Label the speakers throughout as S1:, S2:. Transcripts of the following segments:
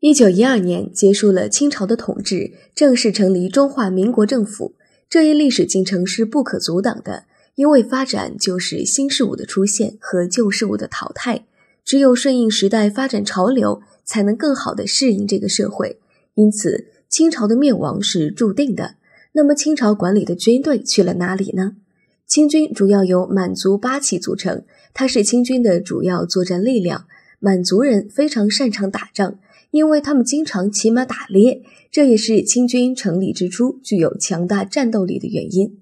S1: 一九一二年结束了清朝的统治，正式成立中华民国政府。这一历史进程是不可阻挡的，因为发展就是新事物的出现和旧事物的淘汰。只有顺应时代发展潮流，才能更好地适应这个社会。因此，清朝的灭亡是注定的。那么，清朝管理的军队去了哪里呢？清军主要由满族八旗组成，它是清军的主要作战力量。满族人非常擅长打仗，因为他们经常骑马打猎，这也是清军成立之初具有强大战斗力的原因。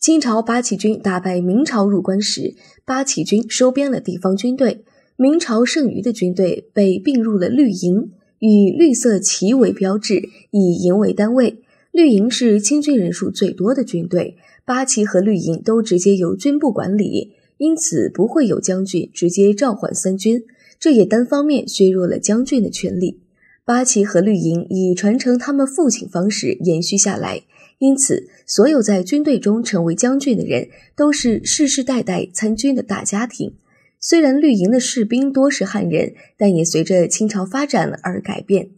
S1: 清朝八旗军打败明朝入关时，八旗军收编了地方军队，明朝剩余的军队被并入了绿营，以绿色旗为标志，以营为单位。绿营是清军人数最多的军队，八旗和绿营都直接由军部管理，因此不会有将军直接召唤三军，这也单方面削弱了将军的权利。八旗和绿营以传承他们父亲方式延续下来，因此所有在军队中成为将军的人都是世世代代参军的大家庭。虽然绿营的士兵多是汉人，但也随着清朝发展而改变。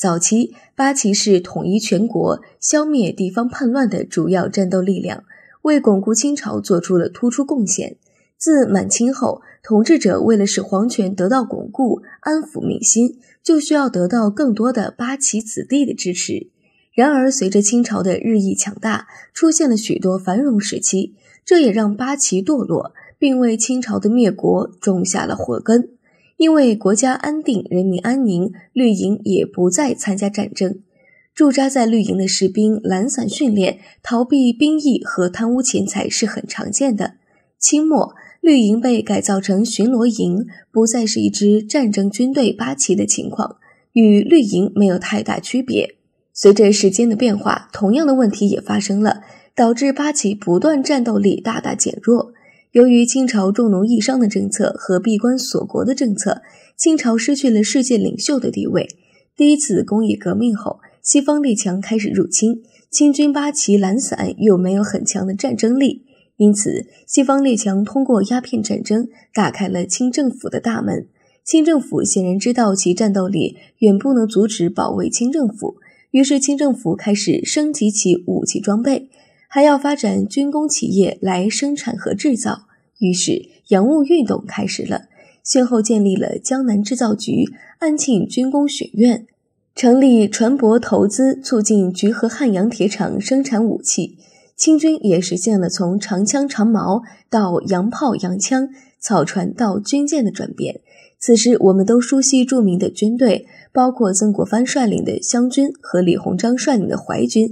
S1: 早期，八旗是统一全国、消灭地方叛乱的主要战斗力量，为巩固清朝做出了突出贡献。自满清后，统治者为了使皇权得到巩固、安抚民心，就需要得到更多的八旗子弟的支持。然而，随着清朝的日益强大，出现了许多繁荣时期，这也让八旗堕落，并为清朝的灭国种下了祸根。因为国家安定，人民安宁，绿营也不再参加战争。驻扎在绿营的士兵懒散训练，逃避兵役和贪污钱财是很常见的。清末，绿营被改造成巡逻营，不再是一支战争军队。八旗的情况与绿营没有太大区别。随着时间的变化，同样的问题也发生了，导致八旗不断战斗力大大减弱。由于清朝重农抑商的政策和闭关锁国的政策，清朝失去了世界领袖的地位。第一次工业革命后，西方列强开始入侵。清军八旗懒散，又没有很强的战争力，因此西方列强通过鸦片战争打开了清政府的大门。清政府显然知道其战斗力远不能阻止保卫清政府，于是清政府开始升级其武器装备。还要发展军工企业来生产和制造，于是洋务运动开始了，先后建立了江南制造局、安庆军工学院，成立船舶投资促进局和汉阳铁厂生产武器。清军也实现了从长枪长矛到洋炮洋枪、草船到军舰的转变。此时，我们都熟悉著名的军队，包括曾国藩率领的湘军和李鸿章率领的淮军。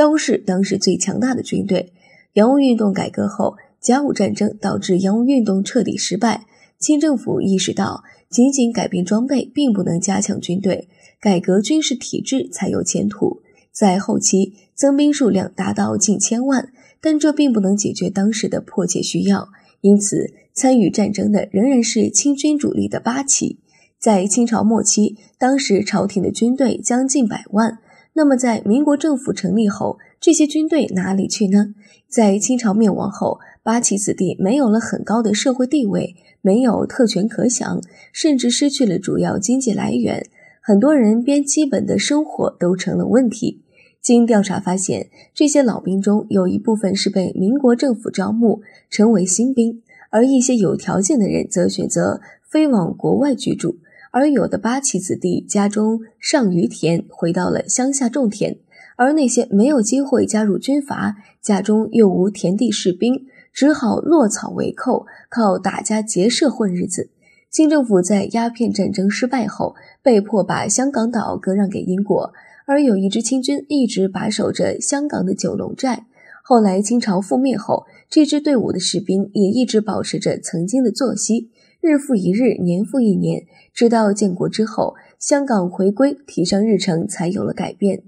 S1: 都是当时最强大的军队。洋务运动改革后，甲午战争导致洋务运动彻底失败。清政府意识到，仅仅改变装备并不能加强军队，改革军事体制才有前途。在后期，增兵数量达到近千万，但这并不能解决当时的迫切需要。因此，参与战争的仍然是清军主力的八旗。在清朝末期，当时朝廷的军队将近百万。那么，在民国政府成立后，这些军队哪里去呢？在清朝灭亡后，八旗子弟没有了很高的社会地位，没有特权可享，甚至失去了主要经济来源，很多人连基本的生活都成了问题。经调查发现，这些老兵中有一部分是被民国政府招募成为新兵，而一些有条件的人则选择飞往国外居住。而有的八旗子弟家中上余田，回到了乡下种田；而那些没有机会加入军阀，家中又无田地，士兵只好落草为寇，靠打家劫舍混日子。清政府在鸦片战争失败后，被迫把香港岛割让给英国，而有一支清军一直把守着香港的九龙寨。后来清朝覆灭后，这支队伍的士兵也一直保持着曾经的作息。日复一日，年复一年，直到建国之后，香港回归提上日程，才有了改变。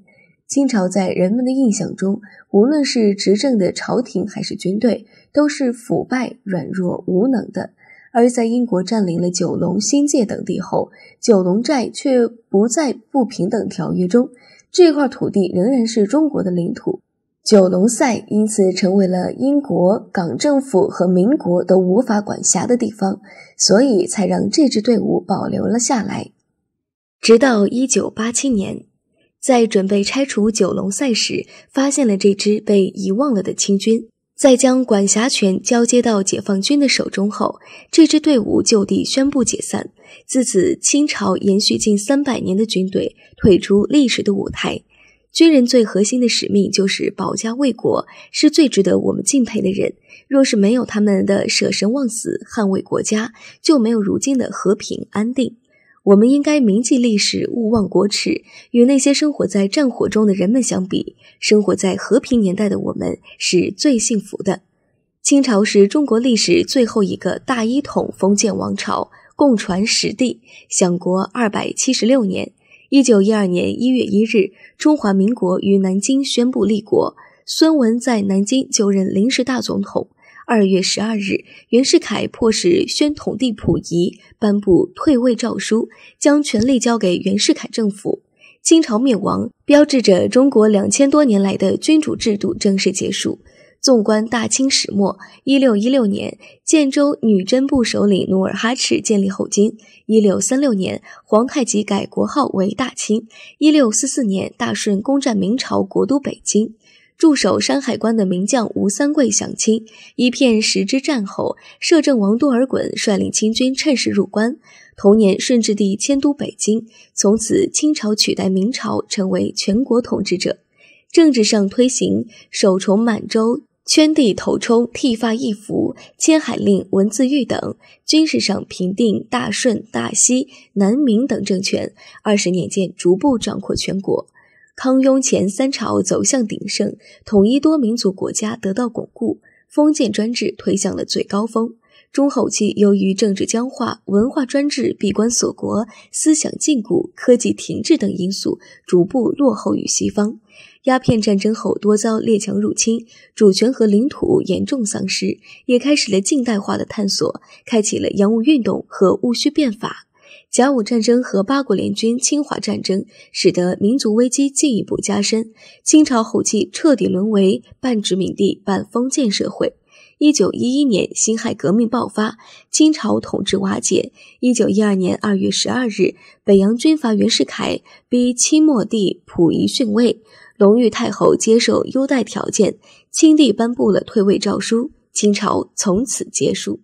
S1: 清朝在人们的印象中，无论是执政的朝廷还是军队，都是腐败、软弱、无能的。而在英国占领了九龙、新界等地后，九龙寨却不在不平等条约中，这块土地仍然是中国的领土。九龙赛因此成为了英国、港政府和民国都无法管辖的地方，所以才让这支队伍保留了下来。直到一九八七年，在准备拆除九龙赛时，发现了这支被遗忘了的清军。在将管辖权交接到解放军的手中后，这支队伍就地宣布解散。自此，清朝延续近三百年的军队退出历史的舞台。军人最核心的使命就是保家卫国，是最值得我们敬佩的人。若是没有他们的舍生忘死，捍卫国家，就没有如今的和平安定。我们应该铭记历史，勿忘国耻。与那些生活在战火中的人们相比，生活在和平年代的我们是最幸福的。清朝是中国历史最后一个大一统封建王朝，共传十帝，享国二百七十六年。一九一二年一月一日，中华民国于南京宣布立国，孙文在南京就任临时大总统。二月十二日，袁世凯迫使宣统帝溥仪颁布退位诏书，将权力交给袁世凯政府。清朝灭亡，标志着中国两千多年来的君主制度正式结束。纵观大清始末，一六一六年，建州女真部首领努尔哈赤建立后金；一六三六年，皇太极改国号为大清；一六四四年，大顺攻占明朝国都北京，驻守山海关的名将吴三桂降清，一片石之战后，摄政王多尔衮率领清军趁势入关。同年，顺治帝迁都北京，从此清朝取代明朝成为全国统治者。政治上推行首崇满洲。圈地、投充、剃发易服、迁海令、文字狱等，军事上平定大顺、大西、南明等政权，二十年间逐步掌控全国。康雍乾三朝走向鼎盛，统一多民族国家得到巩固，封建专制推向了最高峰。中后期，由于政治僵化、文化专制、闭关锁国、思想禁锢、科技停滞等因素，逐步落后于西方。鸦片战争后，多遭列强入侵，主权和领土严重丧失，也开始了近代化的探索，开启了洋务运动和戊戌变法。甲午战争和八国联军侵华战争，使得民族危机进一步加深。清朝后期，彻底沦为半殖民地半封建社会。一九一一年，辛亥革命爆发，清朝统治瓦解。一九一二年二月十二日，北洋军阀袁世凯逼清末帝溥仪逊位，隆裕太后接受优待条件，清帝颁布了退位诏书，清朝从此结束。